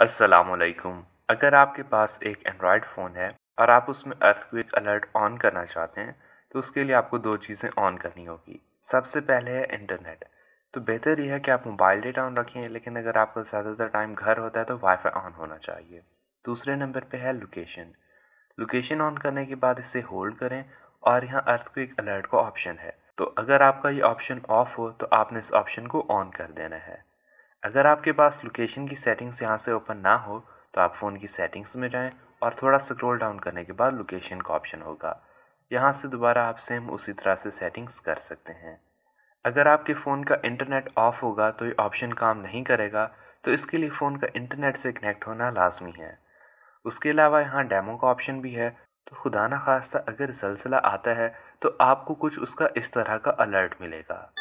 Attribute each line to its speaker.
Speaker 1: असलकुम अगर आपके पास एक एंड्रॉयड फ़ोन है और आप उसमें अर्थक्वेक अलर्ट ऑन करना चाहते हैं तो उसके लिए आपको दो चीज़ें ऑन करनी होगी सबसे पहले है इंटरनेट तो बेहतर यह है कि आप मोबाइल डेटा ऑन रखें लेकिन अगर आपका ज़्यादातर टाइम घर होता है तो वाईफाई ऑन होना चाहिए दूसरे नंबर पर है लोकेशन लोकेशन ऑन करने के बाद इसे होल्ड करें और यहाँ अर्थक्वेक अलर्ट का ऑप्शन है तो अगर आपका ये ऑप्शन ऑफ हो तो आपने इस ऑप्शन को ऑन कर देना है अगर आपके पास लोकेशन की सेटिंग्स यहाँ से ओपन ना हो तो आप फ़ोन की सेटिंग्स में जाएं और थोड़ा स्क्रॉल डाउन करने के बाद लोकेशन का ऑप्शन होगा यहाँ से दोबारा आप सेम उसी तरह से सेटिंग्स कर सकते हैं अगर आपके फ़ोन का इंटरनेट ऑफ होगा तो ये ऑप्शन काम नहीं करेगा तो इसके लिए फ़ोन का इंटरनेट से कनेक्ट होना लाजमी है उसके अलावा यहाँ डेमो का ऑप्शन भी है तो खुदा न खास्ता अगर जलसला आता है तो आपको कुछ उसका इस तरह का अलर्ट मिलेगा